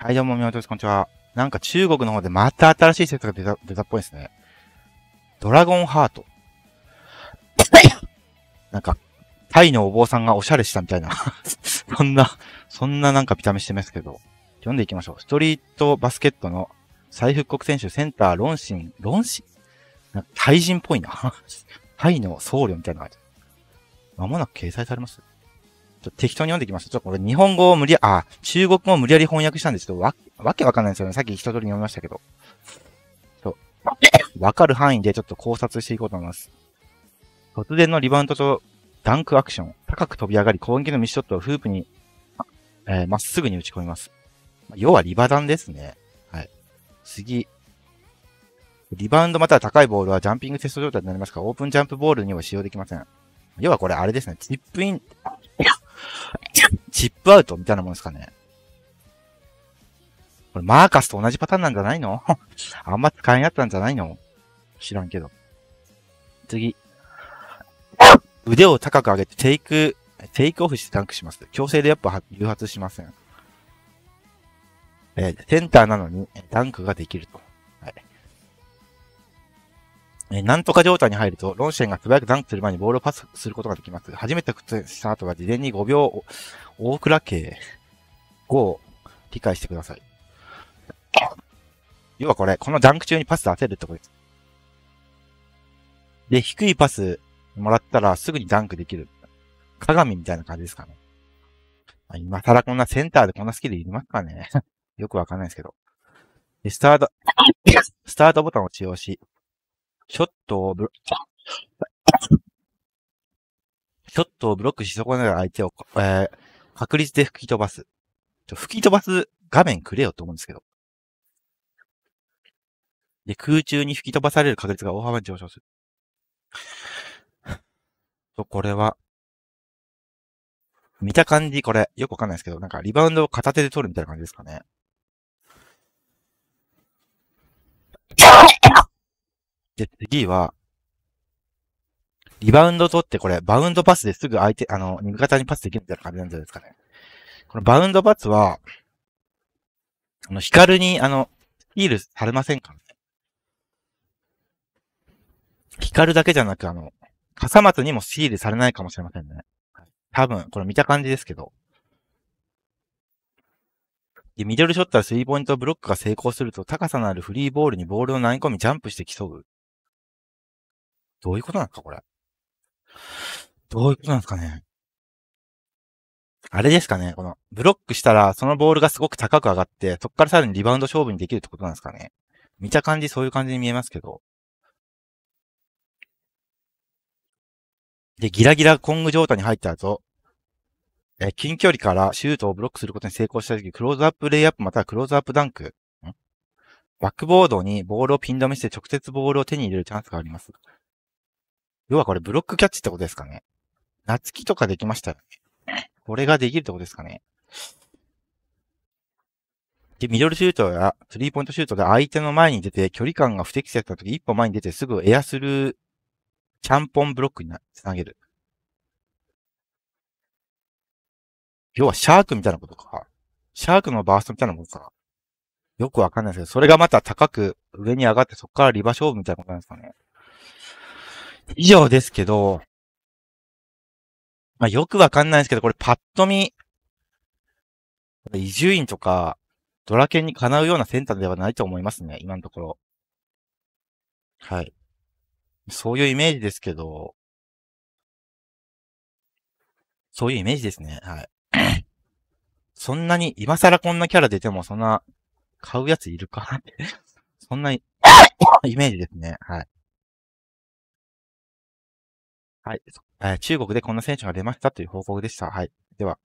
はい、どうも、みおとです。こんにちは。なんか中国の方でまた新しい説が出た、出たっぽいですね。ドラゴンハート。なんか、タイのお坊さんがおしゃれしたみたいな。そんな、そんななんか見た目してますけど。読んでいきましょう。ストリートバスケットの再復刻選手、センター、ロンシン、ロンシンなんかタイ人っぽいな。タイの僧侶みたいな感じ。まもなく掲載されますと適当に読んできました。ちょっとこれ日本語を無理や、あ、中国語を無理やり翻訳したんですけど、わ、わけわかんないんですよね。さっき一通り読みましたけど。そう。わかる範囲でちょっと考察していこうと思います。突然のリバウンドとダンクアクション。高く飛び上がり、攻撃のミスショットをフープに、えー、まっすぐに打ち込みます。要はリバダンですね。はい。次。リバウンドまたは高いボールはジャンピングテスト状態になりますから、オープンジャンプボールには使用できません。要はこれあれですね。チップイン、チップアウトみたいなもんですかね。これマーカスと同じパターンなんじゃないの あんま使いんやったんじゃないの知らんけど。次。腕を高く上げてテイク、テイクオフしてダンクします。強制でやっぱ誘発しません。えー、センターなのにダンクができると。えなんとか状態に入ると、ロンシェンが素早くダンクする前にボールをパスすることができます。初めて靴した後は事前に5秒、大倉5を理解してください。要はこれ、このダンク中にパス出せるってことです。で、低いパスもらったらすぐにダンクできる。鏡みたいな感じですかね。今更こんなセンターでこんなスキルいりますかね よくわかんないですけど。スタート、スタートボタンを使用し、ショットをブロ、ショットをブロックし損なる相手を、えー、確率で吹き飛ばす。吹き飛ばす画面くれよと思うんですけど。で、空中に吹き飛ばされる確率が大幅に上昇する。と、これは、見た感じ、これ、よくわかんないですけど、なんかリバウンドを片手で取るみたいな感じですかね。で、次は、リバウンド取ってこれ、バウンドパスですぐ相手、あの、味方にパスできるみたいな感じなんじゃないですかね。このバウンドパスは、あの、ヒカルに、あの、スールされませんかヒカルだけじゃなく、あの、笠松にもスールされないかもしれませんね。多分、これ見た感じですけど。で、ミドルショットはスリーポイントブロックが成功すると、高さのあるフリーボールにボールを投げ込みジャンプして競う。どういうことなんですか、これ。どういうことなんですかね。あれですかね、この、ブロックしたら、そのボールがすごく高く上がって、そこからさらにリバウンド勝負にできるってことなんですかね。見た感じ、そういう感じに見えますけど。で、ギラギラコング状態に入った後、え、近距離からシュートをブロックすることに成功した時、クローズアップレイアップまたはクローズアップダンク。バックボードにボールをピン止めして直接ボールを手に入れるチャンスがあります。要はこれブロックキャッチってことですかね。夏木とかできましたよね。これができるってことですかね。で、ミドルシュートやスリーポイントシュートで相手の前に出て距離感が不適切だった時、一歩前に出てすぐエアスルーちゃんぽんブロックにつなげる。要はシャークみたいなことか。シャークのバーストみたいなことか。よくわかんないですけど、それがまた高く上に上がってそこからリバ勝負みたいなことなんですかね。以上ですけど、まあ、よくわかんないですけど、これパッと見、伊集院とか、ドラケンにかなうようなセンターではないと思いますね、今のところ。はい。そういうイメージですけど、そういうイメージですね、はい。そんなに、今更こんなキャラ出ても、そんな、買うやついるかなってそんな イメージですね、はい。はい。中国でこんな選手が出ましたという報告でした。はい。では。